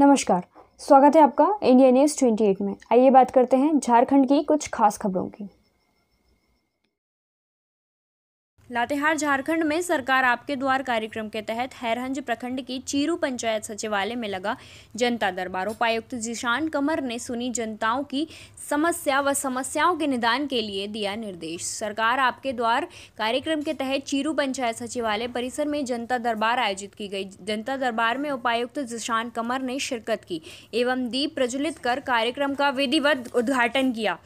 नमस्कार स्वागत है आपका इंडिया न्यूज़ 28 में आइए बात करते हैं झारखंड की कुछ खास खबरों की लातेहार झारखंड में सरकार आपके द्वार कार्यक्रम के तहत हैरहंज प्रखंड की चीरू पंचायत सचिवालय में लगा जनता दरबार उपायुक्त जिशान कमर ने सुनी जनताओं की समस्या व समस्याओं के निदान के लिए दिया निर्देश सरकार आपके द्वार कार्यक्रम के तहत चीरू पंचायत सचिवालय परिसर में जनता दरबार आयोजित की गई जनता दरबार में उपायुक्त जिशान कमर ने शिरकत की एवं दीप प्रज्वलित कर कार्यक्रम का विधिवत उद्घाटन किया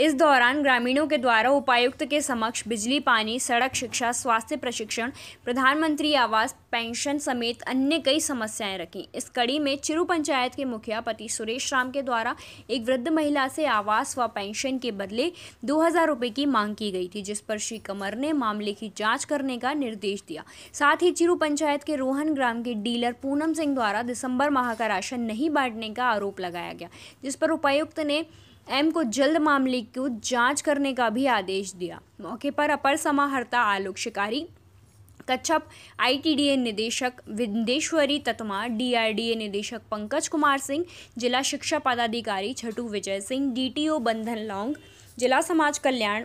इस दौरान ग्रामीणों के द्वारा उपायुक्त के समक्ष बिजली पानी सड़क शिक्षा स्वास्थ्य प्रशिक्षण प्रधानमंत्री आवास पेंशन समेत अन्य कई समस्याएं रखी इस कड़ी में चिरू पंचायत के मुखिया पति सुरेश राम के द्वारा एक वृद्ध महिला से आवास व पेंशन के बदले दो हजार रुपए की मांग की गई थी जिस पर श्री कमर ने मामले की जांच करने का निर्देश दिया साथ ही चिरू पंचायत के रोहन ग्राम के डीलर पूनम सिंह द्वारा दिसंबर माह का राशन नहीं बांटने का आरोप लगाया गया जिस पर उपायुक्त ने एम को जल्द मामले को जांच करने का भी आदेश दिया मौके पर अपर समाहर्ता आलोक शिकारी कच्छप आईटीडीए निदेशक विंदेश्वरी ततमा डीआरडीए निदेशक पंकज कुमार सिंह जिला शिक्षा पदाधिकारी छटू विजय सिंह डीटीओ बंधन लौंग जिला समाज कल्याण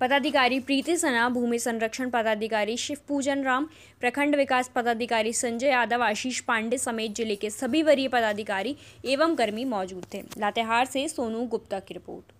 पदाधिकारी प्रीति सना भूमि संरक्षण पदाधिकारी शिव पूजन राम प्रखंड विकास पदाधिकारी संजय यादव आशीष पांडे समेत जिले के सभी वरीय पदाधिकारी एवं कर्मी मौजूद थे लातेहार से सोनू गुप्ता की रिपोर्ट